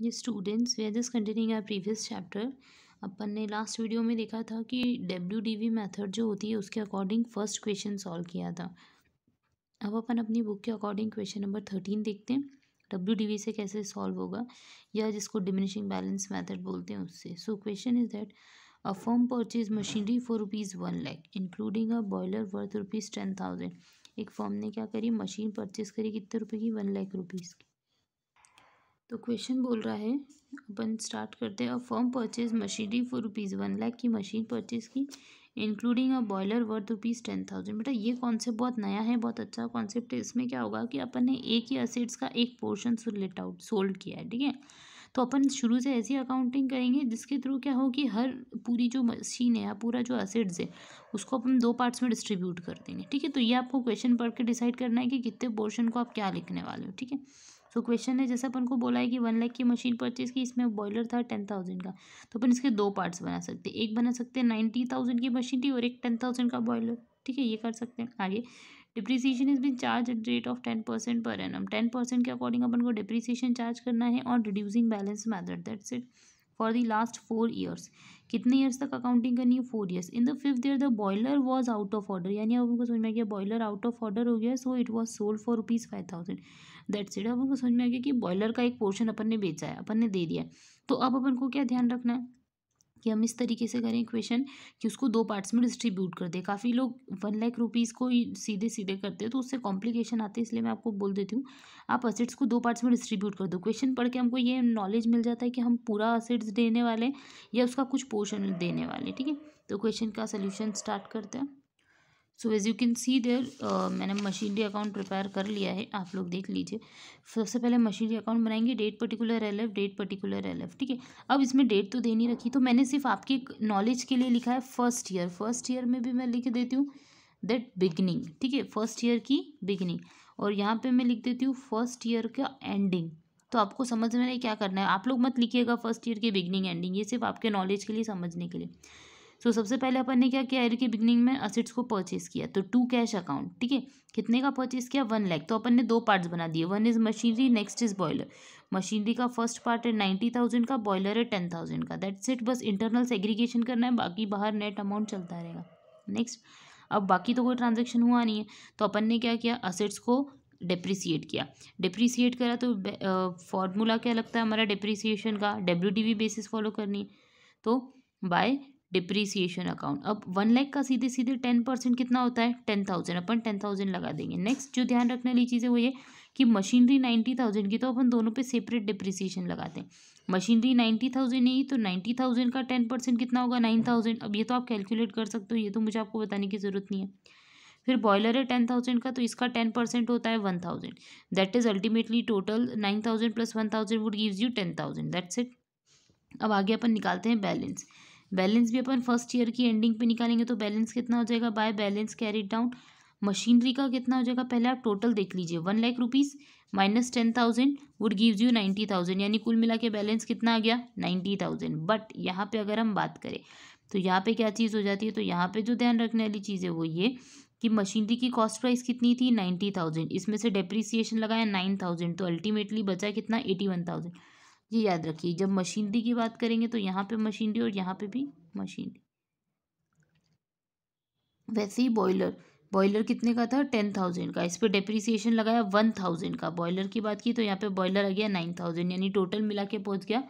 ये students we just continuing our previous chapter अपन ने लास्ट वीडियो में देखा था कि डब्ल्यू डी वी मैथड जो होती है उसके अकॉर्डिंग फर्स्ट क्वेश्चन सॉल्व किया था अब अपन अपनी बुक के अकॉर्डिंग क्वेश्चन नंबर थर्टीन देखते हैं डब्ल्यू डी वी से कैसे सॉल्व होगा या जिसको डिमिनिशिंग बैलेंस मैथड बोलते हैं उससे so question is that a firm purchase machinery for rupees one lakh including a boiler worth rupees ten thousand एक फॉर्म ने क्या करी मशीन परचेज करी कितने रुपए की वन लाख रुपीज़ की तो क्वेश्चन बोल रहा है अपन स्टार्ट करते हैं a firm purchase machinery for rupees one lakh की मशीन परचेज की including a boiler worth rupees ten thousand बेटा ये कॉन्सेप्ट बहुत नया है बहुत अच्छा कॉन्सेप्ट है इसमें क्या होगा कि अपन ने एक ही असेट्स का एक पोर्शन लेट आउट सोल्ड किया है ठीक है तो अपन शुरू से ऐसी अकाउंटिंग करेंगे जिसके थ्रू क्या हो कि हर पूरी जो मशीन है या पूरा जो असेट्स है उसको अपन दो पार्ट्स में डिस्ट्रीब्यूट कर देंगे ठीक है तो ये आपको क्वेश्चन पढ़ के डिसाइड करना है कि कितने पोर्शन को आप क्या लिखने वाले हो ठीक है सो so, क्वेश्चन है जैसे अपन को बोला है कि वन लाख की मशीन परचेज की इसमें बॉयलर था टेन थाउजेंड का तो अपन इसके दो पार्ट्स बना सकते हैं एक बना सकते हैं नाइन्टी थाउजेंड की मशीन थी और एक टेन थाउजेंड का बॉयलर ठीक है ये कर सकते हैं आगे depreciation is been charged at rate of ten percent पर एन टेन परसेंट के अकॉर्डिंग अपन को डिप्रिसिएशन चार्ज करना है और reducing balance method that's it for the last four years कितने ईयर्स तक अकाउंटिंग करनी है four years in the fifth year the boiler was out of order यानी अब उनको समझ में आ गया बॉयलर आउट ऑफ ऑर्डर हो गया so it was sold for rupees five thousand that said अब उनको समझ में आ गया कि बॉयलर का एक पोर्शन अपन ने बेचा है अपन ने दे दिया तो अब अपन को क्या ध्यान रखना है कि हम इस तरीके से करें इक्वेशन कि उसको दो पार्ट्स में डिस्ट्रीब्यूट कर दें काफ़ी लोग वन लाख रुपीज़ को सीधे सीधे करते हैं तो उससे कॉम्प्लिकेशन आते हैं इसलिए मैं आपको बोल देती हूँ आप असेट्स को दो पार्ट्स में डिस्ट्रीब्यूट कर दो क्वेश्चन पढ़ के हमको ये नॉलेज मिल जाता है कि हम पूरा असेट्स देने वाले या उसका कुछ पोर्शन देने वाले ठीक है तो क्वेश्चन का सोल्यूशन स्टार्ट करते हैं so as you can see there मैंने मशीनरी अकाउंट प्रिपेयर कर लिया है आप लोग देख लीजिए सबसे पहले मशीनरी अकाउंट बनाएंगे date particular L F date particular L F ठीक है अब इसमें डेट तो देनी रखी तो मैंने सिर्फ आपकी नॉलेज के लिए लिखा है फर्स्ट ईयर फर्स्ट ईयर में भी मैं लिख देती हूँ दैट बिगनिंग ठीक है फर्स्ट ईयर की बिगनिंग और यहाँ पर मैं लिख देती हूँ फर्स्ट ईयर का एंडिंग तो आपको समझ में नहीं क्या करना है आप लोग मत लिखिएगा फर्स्ट ईयर के बिगनिंग एंडिंग ये सिर्फ आपके नॉलेज के लिए समझने के लिए सो so, सबसे पहले अपन ने क्या किया ईयर की बिगनिंग में असिट्स को परचेज किया तो टू कैश अकाउंट ठीक है कितने का परचेज किया वन लैख तो अपन ने दो पार्ट्स बना दिए one is machinery next is boiler machinery का फर्स्ट पार्ट है नाइन्टी थाउजेंड का बॉयलर है टेन थाउजेंड का दैट्स इट बस इंटरनल सेग्रीगेशन करना है बाकी बाहर नेट अमाउंट चलता रहेगा नेक्स्ट अब बाकी तो कोई ट्रांजेक्शन हुआ नहीं है तो अपन ने क्या किया असेट्स को डिप्रिसिएट किया डिप्रिसिएट करा तो फॉर्मूला क्या लगता है हमारा डिप्रिसिएशन का डब्ल्यू बेसिस फॉलो करनी है तो बाय डिप्रिसिएशन अकाउंट अब वन लाख का सीधे सीधे टेन परसेंट कितना होता है टेन थाउजेंड अपन टेन थाउजेंड लगा देंगे नेक्स्ट जो ध्यान रखने वाली चीज़ें वो ये कि मशीनरी नाइन्टी थाउजेंड की तो अपन दोनों पे सेपरेट डिप्रिसिएशन लगाते हैं मशीनरी नाइन्टी थाउजेंड नहीं तो नाइन्टी थाउजेंड का टेन परसेंट कितना होगा नाइन थाउजेंड अब ये तो आप कैलकुलेट कर सकते हो ये तो मुझे आपको बताने की ज़रूरत नहीं है फिर बॉयलर है टेन थाउजेंड का तो इसका टेन परसेंट होता है one thousand that is ultimately total nine thousand plus one thousand would gives you ten thousand that's it अब आगे अपन निकालते हैं बैलेंस बैलेंस भी अपन फर्स्ट ईयर की एंडिंग पे निकालेंगे तो बैलेंस कितना हो जाएगा by balance carry down machinery का कितना हो जाएगा पहले आप टोटल देख लीजिए one lakh rupees minus ten thousand would gives you ninety thousand यानी कुल मिला के बैलेंस कितना आ गया नाइन्टी थाउजेंड बट यहाँ पे अगर हम बात करें तो यहाँ पे क्या चीज़ हो जाती है तो यहाँ पे जो ध्यान रखने वाली चीज़ है वो ये कि मशीनरी की कॉस्ट प्राइस कितनी थी नाइन्टी थाउजेंड इसमें से डेप्रिसिएशन लगाया नाइन थाउजेंड तो अल्टीमेटली बचा कितना एटी वन थाउजेंड ये याद रखिए जब मशीनरी की बात करेंगे तो यहाँ पे मशीनरी और यहाँ पे भी मशीनरी वैसे ही बॉयलर बॉयलर कितने का था टेन थाउजेंड का इस पर डेप्रिसिएशन लगाया वन थाउजेंड का बॉयलर की बात की तो यहाँ पे बॉयलर आ गया नाइन थाउजेंड यानी टोटल मिला के पहुँच गया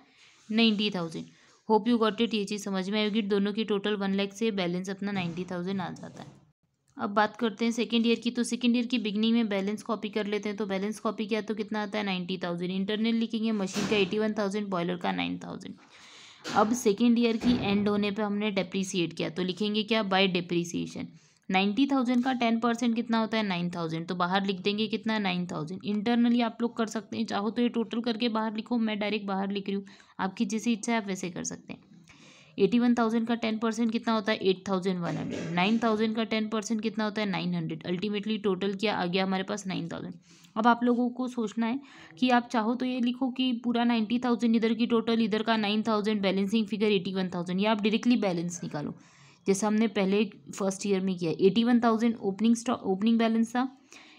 ninety thousand hope you got it ये चीज़ समझ में आएगी दोनों की टोटल वन लैख से बैलेंस अपना नाइन्टी थाउजेंड आ जाता है अब बात करते हैं सेकेंड ईयर की तो सेकेंड ईयर की बिगनिंग में बैलेंस कॉपी कर लेते हैं तो बैलेंस कॉपी किया तो कितना आता है नाइन्टी थाउजेंड इंटरनल लिखेंगे मशीन का एटी वन थाउजेंड बॉयलर का नाइन थाउजेंड अब सेकेंड ईयर की एंड होने पे हमने डेप्रिसिएट किया तो लिखेंगे क्या बाय डेप्रिसिएशन नाइन्टी थाउजेंड का टेन परसेंट कितना होता है नाइन थाउजेंड तो बाहर लिख देंगे कितना नाइन थाउजेंड इंटरनली आप लोग कर सकते हैं चाहो तो ये टोटल करके बाहर लिखो मैं डायरेक्ट बाहर लिख रही हूँ आपकी जैसी इच्छा है आप वैसे कर सकते हैं एटी वन थाउजेंड का टेन परसेंट कितना होता है eight thousand one hundred nine thousand का टेन परसेंट कितना होता है नाइन हंड्रेड अल्टीमेटली टोटल क्या आ गया हमारे पास नाइन थाउजेंड अब आप लोगों को सोचना है कि आप चाहो तो ये लिखो कि पूरा नाइन्टी थाउजेंड इधर की टोटल इधर का nine thousand balancing figure eighty one thousand या आप डायरेक्टली बैलेंस निकालो जैसा हमने पहले फर्स्ट ईयर में किया eighty one thousand opening stock opening balance था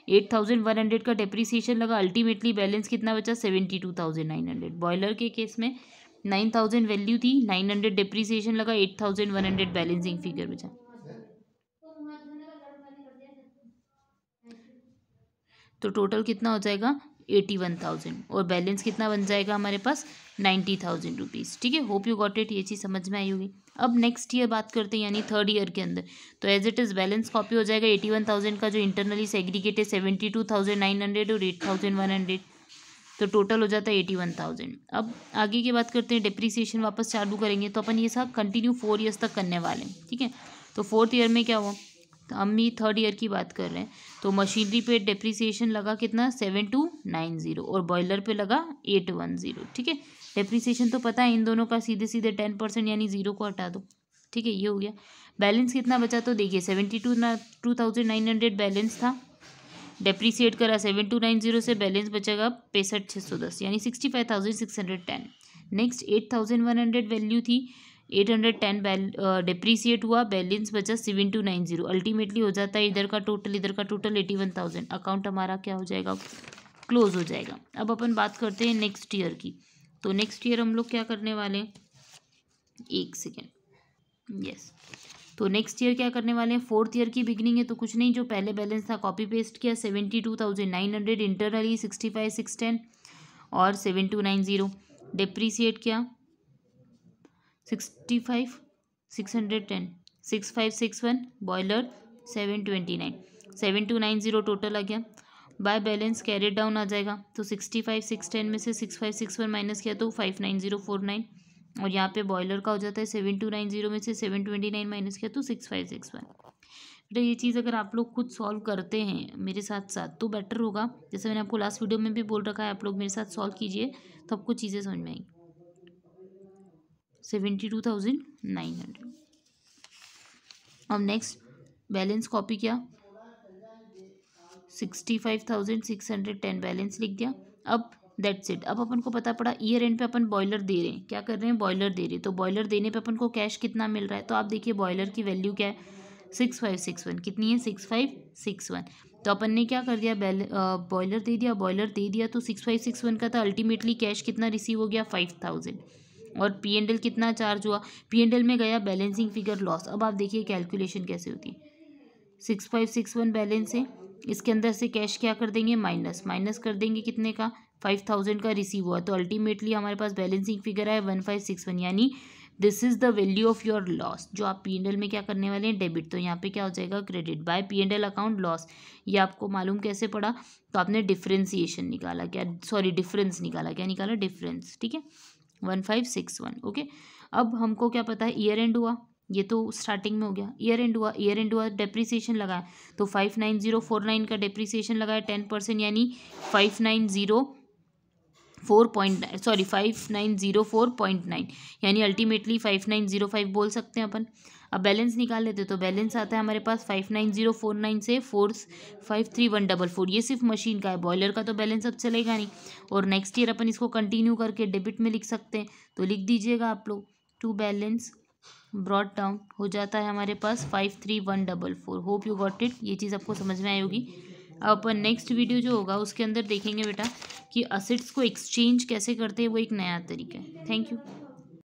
एट थाउजेंड वन हंड्रेड का डेप्रिसिएशन लगा अल्टीमेटली बैलेंस कितना बचा seventy two thousand nine hundred boiler के केस में नाइन थाउजेंड वैल्यू थी नाइन हंड्रेड डिप्रिसिएशन लगा eight thousand one hundred balancing figure बचा तो टोटल कितना हो जाएगा एटी वन थाउजेंड और बैलेंस कितना बन जाएगा हमारे पास नाइन्टी थाउजेंड रुपीज़ ठीक है होप यू गॉट इट ये चीज़ समझ में आई होगी अब नेक्स्ट ईयर बात करते हैं यानी थर्ड ईयर के अंदर तो as it is balance copy हो जाएगा एटी वन थाउजेंड का जो internally segregated seventy two thousand nine hundred और एट थाउजेंड वन हंड्रेड तो टोटल हो जाता है एटी वन थाउजेंड अब आगे की बात करते हैं डिप्रिसिएशन वापस चालू करेंगे तो अपन ये सब कंटिन्यू फोर ईयर्स तक करने वाले हैं ठीक है तो फोर्थ ईयर में क्या हुआ तो हम भी थर्ड ईयर की बात कर रहे हैं तो मशीनरी पे डिप्रिसिएशन लगा कितना सेवन टू नाइन ज़ीरो और बॉयलर पे लगा एट वन ज़ीरो ठीक है डिप्रिसिएशन तो पता है इन दोनों का सीधे सीधे टेन परसेंट यानी ज़ीरो को हटा दो ठीक है ये हो गया बैलेंस कितना बचा तो देखिए seventy two two thousand nine hundred balance था डेप्रीसीट करा सेवन टू नाइन जीरो से बैलेंस बचेगा पैंसठ छः सौ दस यानी sixty five thousand six hundred ten next eight thousand one hundred value थी एट हंड्रेड टेन डेप्रिसिएट हुआ बैलेंस बचा seven two nine zero ultimately हो जाता है इधर का टोटल इधर का total eighty one thousand account हमारा क्या हो जाएगा क्लोज हो जाएगा अब अपन बात करते हैं नेक्स्ट ईयर की तो नेक्स्ट ईयर हम लोग क्या करने वाले एक सेकेंड यस तो नेक्स्ट ईयर क्या करने वाले हैं फोर्थ ईयर की बिगनिंग है तो कुछ नहीं जो पहले बैलेंस था कॉपी पेस्ट किया seventy two thousand nine hundred internally sixty five six ten और seven two nine zero depreciate किया sixty five six hundred ten six five six one boiler seven twenty nine seven two nine zero total आ गया by balance carried down आ जाएगा तो sixty five six ten में से six five six one minus किया तो five nine zero four nine और यहाँ पे बॉयलर का हो जाता है सेवन टू नाइन जीरो में से सेवन ट्वेंटी नाइन माइनस किया तो सिक्स फाइव सिक्स वन बेटा ये चीज़ अगर आप लोग खुद सॉल्व करते हैं मेरे साथ साथ तो बेटर होगा जैसे मैंने आपको लास्ट वीडियो में भी बोल रखा है आप लोग मेरे साथ सॉल्व कीजिए तो आपको चीज़ें समझ में आएंगी seventy two thousand nine hundred अब नेक्स्ट बैलेंस कॉपी किया sixty five thousand six hundred ten balance लिख दिया अब दैट्स इट अब अपन को पता पड़ा ईयर एंड पे अपन बॉयलर दे रहे हैं क्या कर रहे हैं बॉयलर दे रहे हैं तो बॉयलर देने पे अपन को कैश कितना मिल रहा है तो आप देखिए बॉयलर की वैल्यू क्या है सिक्स फाइव सिक्स वन कितनी है सिक्स फाइव सिक्स वन तो अपन ने क्या कर दिया बैल बॉयलर दे दिया बॉयलर दे दिया तो सिक्स फाइव सिक्स वन का था अल्टीमेटली कैश कितना रिसीव हो गया फाइव थाउजेंड और पी एंड एल कितना चार्ज हुआ पी एंड एल में गया बैलेंसिंग फिगर लॉस अब आप देखिए कैलकुलेशन कैसे होती है six five six one balance है इसके अंदर से कैश क्या कर देंगे माइनस माइनस कर देंगे कितने का फाइव थाउजेंड का रिसीव हुआ तो अल्टीमेटली हमारे पास बैलेंसिंग फिगर है वन फाइव सिक्स वन यानी this is the value of your loss जो आप पी एंड एल में क्या करने वाले हैं डेबिट तो यहाँ पे क्या हो जाएगा credit by P and L account loss ये आपको मालूम कैसे पड़ा तो आपने डिफ्रेंसिएशन निकाला क्या सॉरी डिफरेंस निकाला क्या निकाला डिफरेंस ठीक है one five six one okay अब हमको क्या पता है ईयर एंड हुआ ये तो स्टार्टिंग में हो गया ईयर एंड हुआ ईयर एंड हुआ डेप्रीसिएशन लगाया तो five nine zero four nine का डेप्रिसिएशन लगाया टेन परसेंट यानी five nine zero four point sorry five nine zero four point nine यानी ultimately five nine zero five बोल सकते हैं अपन अब बैलेंस निकाल लेते तो बैलेंस आता है हमारे पास five nine zero four nine से four five three one double four ये सिर्फ मशीन का है बॉयलर का तो बैलेंस अब चलेगा नहीं और नेक्स्ट ईयर अपन इसको कंटिन्यू करके डेबिट में लिख सकते हैं तो लिख दीजिएगा आप लोग टू बैलेंस ब्रॉड डाउन हो जाता है हमारे पास five three one double four hope you got it ये चीज़ आपको समझ में आई होगी अब नेक्स्ट वीडियो जो होगा उसके अंदर देखेंगे बेटा कि असिट्स को एक्सचेंज कैसे करते हैं वो एक नया तरीका है थैंक यू